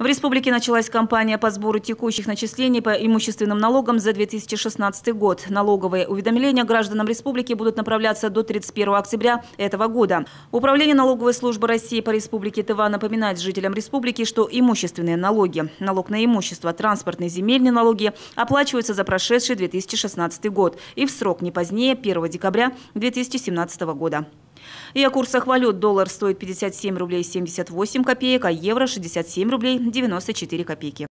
В республике началась кампания по сбору текущих начислений по имущественным налогам за 2016 год. Налоговые уведомления гражданам республики будут направляться до 31 октября этого года. Управление налоговой службы России по республике Тыва напоминает жителям республики, что имущественные налоги, налог на имущество, транспортные, земельные налоги оплачиваются за прошедший 2016 год и в срок не позднее 1 декабря 2017 года. И о курсах валют. Доллар стоит 57 рублей 78 копеек, а евро 67 рублей 94 копейки.